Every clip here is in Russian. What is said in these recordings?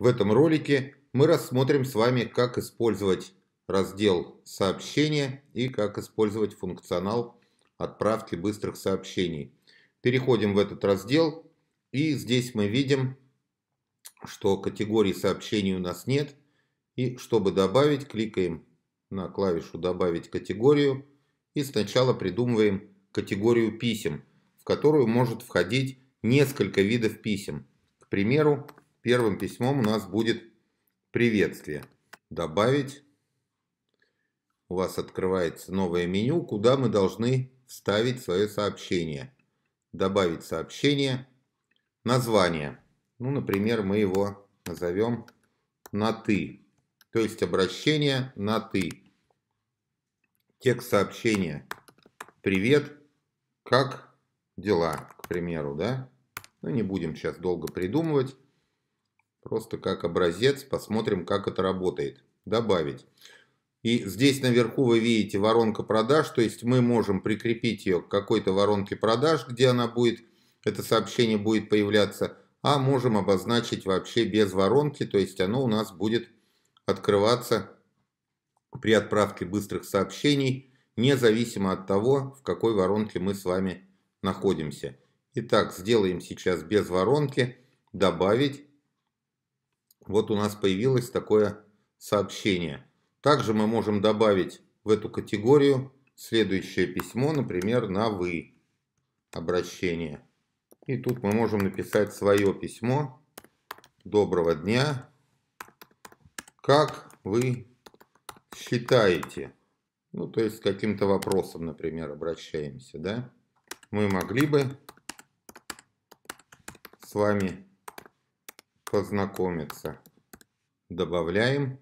В этом ролике мы рассмотрим с вами, как использовать раздел «Сообщения» и как использовать функционал «Отправки быстрых сообщений». Переходим в этот раздел, и здесь мы видим, что категории сообщений у нас нет. И чтобы добавить, кликаем на клавишу «Добавить категорию» и сначала придумываем категорию писем, в которую может входить несколько видов писем. К примеру, Первым письмом у нас будет приветствие. Добавить. У вас открывается новое меню, куда мы должны вставить свое сообщение. Добавить сообщение. Название. Ну, например, мы его назовем на «ты». То есть обращение на «ты». Текст сообщения. Привет, как дела, к примеру, да? Ну, не будем сейчас долго придумывать. Просто как образец, посмотрим, как это работает. Добавить. И здесь наверху вы видите воронка продаж, то есть мы можем прикрепить ее к какой-то воронке продаж, где она будет, это сообщение будет появляться, а можем обозначить вообще без воронки, то есть оно у нас будет открываться при отправке быстрых сообщений, независимо от того, в какой воронке мы с вами находимся. Итак, сделаем сейчас без воронки, добавить. Вот у нас появилось такое сообщение. Также мы можем добавить в эту категорию следующее письмо, например, на «вы» обращение. И тут мы можем написать свое письмо. Доброго дня. Как вы считаете? Ну, то есть с каким-то вопросом, например, обращаемся, да? Мы могли бы с вами познакомиться. Добавляем.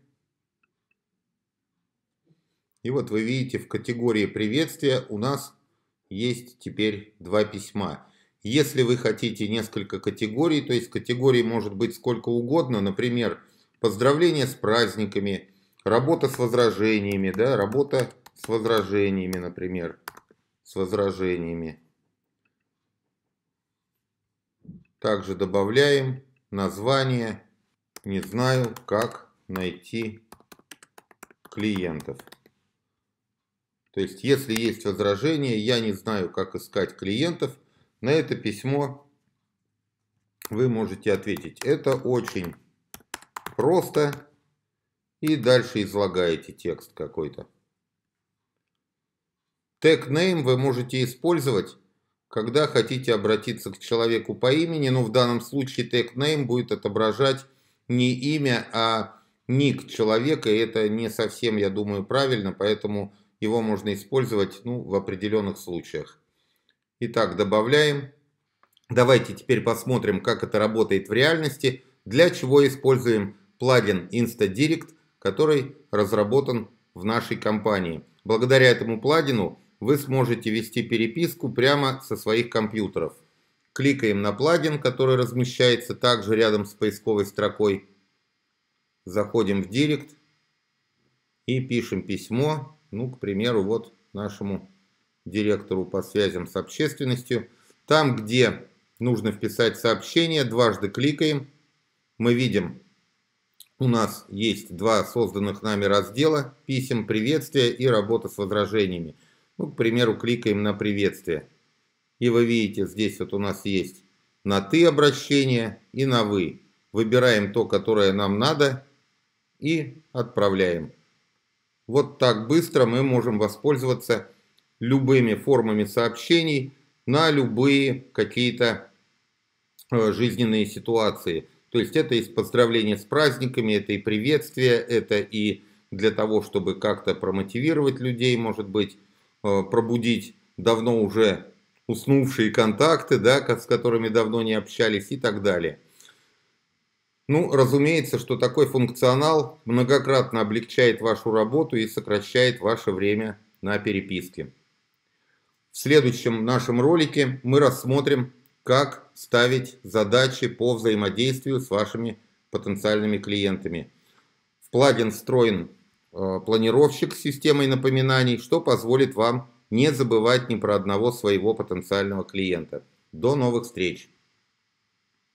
И вот вы видите, в категории приветствия у нас есть теперь два письма. Если вы хотите несколько категорий, то есть категорий может быть сколько угодно, например, поздравления с праздниками, работа с возражениями, да, работа с возражениями, например, с возражениями. Также добавляем название, не знаю, как найти клиентов. То есть, если есть возражение, я не знаю, как искать клиентов, на это письмо вы можете ответить. Это очень просто. И дальше излагаете текст какой-то. Тег name вы можете использовать когда хотите обратиться к человеку по имени, но ну, в данном случае tag name будет отображать не имя, а ник человека, и это не совсем, я думаю, правильно, поэтому его можно использовать ну, в определенных случаях. Итак, добавляем. Давайте теперь посмотрим, как это работает в реальности, для чего используем плагин InstaDirect, который разработан в нашей компании. Благодаря этому плагину вы сможете вести переписку прямо со своих компьютеров. Кликаем на плагин, который размещается также рядом с поисковой строкой. Заходим в Директ и пишем письмо, ну, к примеру, вот нашему директору по связям с общественностью. Там, где нужно вписать сообщение, дважды кликаем. Мы видим, у нас есть два созданных нами раздела «Писем приветствия» и «Работа с возражениями». Ну, к примеру, кликаем на приветствие. И вы видите, здесь вот у нас есть на «ты» обращение и на «вы». Выбираем то, которое нам надо и отправляем. Вот так быстро мы можем воспользоваться любыми формами сообщений на любые какие-то э, жизненные ситуации. То есть это и поздравления с праздниками, это и приветствие, это и для того, чтобы как-то промотивировать людей, может быть, Э, пробудить давно уже уснувшие контакты, да, с которыми давно не общались и так далее. Ну, разумеется, что такой функционал многократно облегчает вашу работу и сокращает ваше время на переписке. В следующем нашем ролике мы рассмотрим, как ставить задачи по взаимодействию с вашими потенциальными клиентами. В плагин встроен Э, планировщик с системой напоминаний, что позволит вам не забывать ни про одного своего потенциального клиента. До новых встреч!